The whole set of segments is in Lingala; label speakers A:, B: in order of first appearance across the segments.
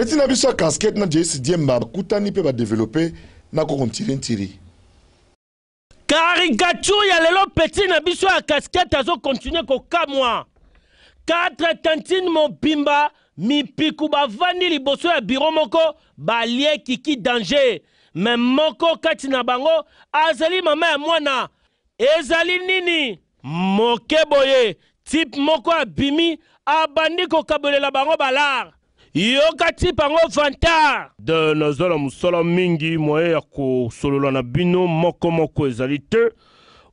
A: mpe ntina biso ya kaskete na jesi diemba bakutani mpe badevelope na kokontirentiri karikature ya lelo peti na biso ya kaskete azokontinue kokamwa 4 tantine mobimba mipiku bavandi liboso ya biro moko balie kiki danger me moko kati na bango azali mama ya mwana ezali nini moke boye type moko abimi abandi kokabolela bango balare yoka ti bango vantard de naza na mosala mingi moye ya kosolola na bino mokomoko ezali te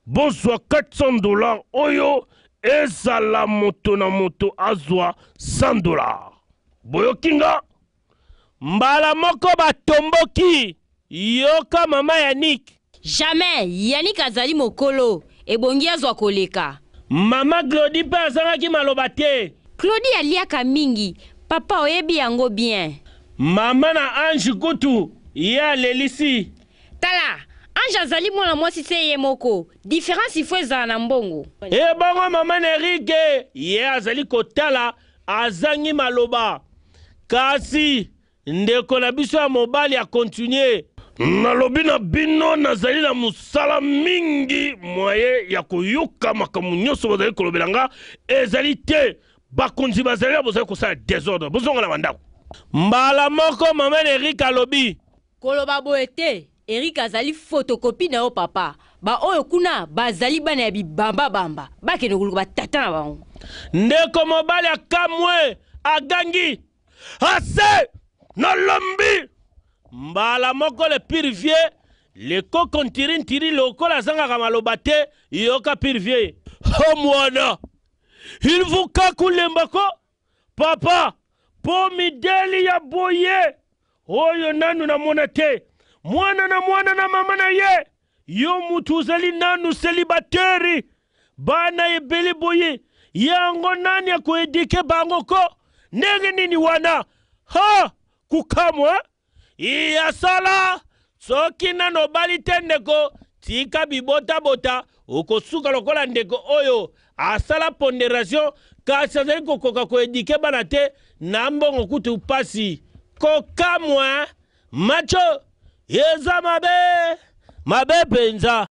A: bozwa 400 dolar oyo ezala moto na moto azwa 100 dolar boyoki nga
B: mbala moko batomboki yoka mama yanik jamai yanik azali mokolo ebongi azwa koleka mama glodi mpe azangaki maloba te klodi aliaka mingi papa oyebi yango bien
A: mama na ange kutu ye alelisi
B: tala ange azali mwana mwasi se ye moko diference ifo ezala na mbongo
A: ebongo mama na erike ye azali kotala azangi maloba kasi ndeko na biso ya mobali akontinue nalobi na bino nazali na mosala mingi mwaye ya koyoka makambo nyonso bazali kolobela nga ezali te bakonzi bazali ya bozali kosala desordre bozongola bandako mbala moko maman erik alobi
B: koloba boye te erik azali fotokopi na yo papa baoyo kuna bazali bana ya bibambabamba bakende koluka batata na bango
A: ndeko mobali akamwe agangi ase nolombi mbala moko le purvie lekoko ntirintiri lokola azangaka maloba te yoka purvie omwana hilvuka kulemba ko papa mpo mideli ya boye oyo nanu namona te mwana na mwana na mama na ye yo mutu ozali nanu selibateri bana ebele boye yango nani akoedike bango ko ndenge nini wana ha kukamwa iyasala soki nano obali te ndeko tika bibotabota okosuka lokola ndeko oyo asala ponderation kasi azali kokoka koedike bana te na mbongo kutu pasi kokamwa macho eza mabe mabe mpenza